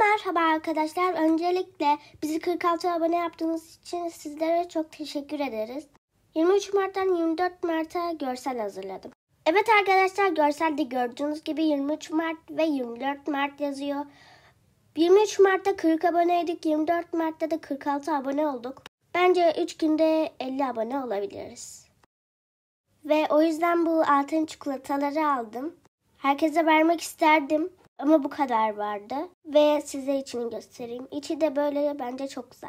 merhaba arkadaşlar. Öncelikle bizi 46 abone yaptığınız için sizlere çok teşekkür ederiz. 23 Mart'tan 24 Mart'a görsel hazırladım. Evet arkadaşlar görselde gördüğünüz gibi 23 Mart ve 24 Mart yazıyor. 23 Mart'ta 40 aboneydik. 24 Mart'ta da 46 abone olduk. Bence 3 günde 50 abone olabiliriz. Ve o yüzden bu altın çikolataları aldım. Herkese vermek isterdim. Ama bu kadar vardı. Ve size içini göstereyim. İçi de böyle bence çok güzel.